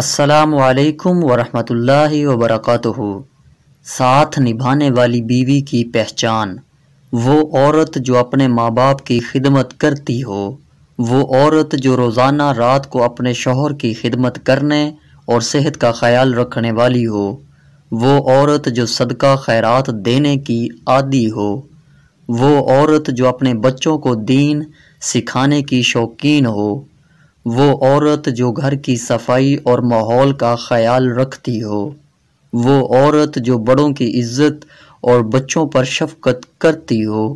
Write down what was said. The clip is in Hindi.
असलकम वरहमतुल्लाह वबरकatuh साथ निभाने वाली बीवी की पहचान वो औरत जो अपने माँ बाप की खिदमत करती हो वो औरत जो रोज़ाना रात को अपने शोहर की खिदमत करने और सेहत का ख्याल रखने वाली हो वो औरत जो सदका खैरात देने की आदि हो वो औरत जो अपने बच्चों को दीन सिखाने की शौकीन हो वो औरत जो घर की सफाई और माहौल का ख्याल रखती हो वो औरत जो बड़ों की इज्जत और बच्चों पर शफकत करती हो